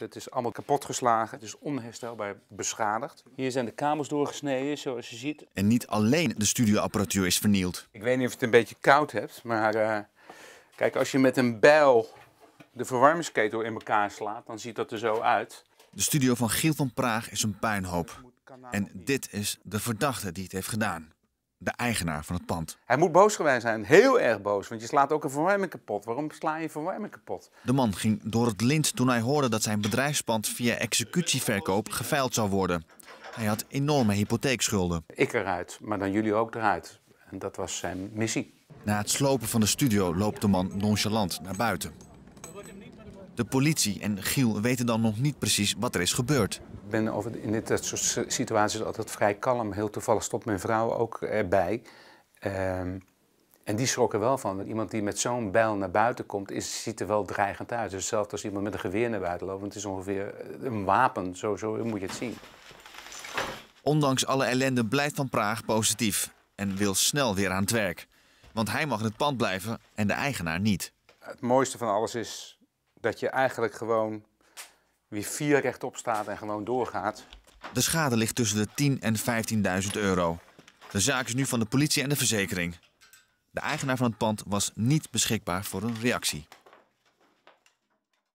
Het is allemaal kapotgeslagen, het is onherstelbaar beschadigd. Hier zijn de kabels doorgesneden, zoals je ziet. En niet alleen de studioapparatuur is vernield. Ik weet niet of je het een beetje koud hebt, maar eh, kijk, als je met een bijl de verwarmingsketel in elkaar slaat, dan ziet dat er zo uit. De studio van Giel van Praag is een puinhoop. En dit is de verdachte die het heeft gedaan de eigenaar van het pand. Hij moet boos geweest zijn, heel erg boos, want je slaat ook een verwarming kapot. Waarom sla je verwarming kapot? De man ging door het lint toen hij hoorde dat zijn bedrijfspand via executieverkoop geveild zou worden. Hij had enorme hypotheekschulden. Ik eruit, maar dan jullie ook eruit. En dat was zijn missie. Na het slopen van de studio loopt de man nonchalant naar buiten. De politie en Giel weten dan nog niet precies wat er is gebeurd. Ik ben over in dit soort situaties altijd vrij kalm. Heel toevallig stopt mijn vrouw ook erbij. Ehm, en die schrok er wel van. iemand die met zo'n bijl naar buiten komt, is, ziet er wel dreigend uit. Dus zelfs als iemand met een geweer naar buiten loopt, want het is ongeveer eh, een wapen. Zo, zo moet je het zien. Ondanks alle ellende blijft Van Praag positief en wil snel weer aan het werk. Want hij mag in het pand blijven en de eigenaar niet. Het mooiste van alles is dat je eigenlijk gewoon weer vier rechtop staat en gewoon doorgaat. De schade ligt tussen de 10.000 en 15.000 euro. De zaak is nu van de politie en de verzekering. De eigenaar van het pand was niet beschikbaar voor een reactie.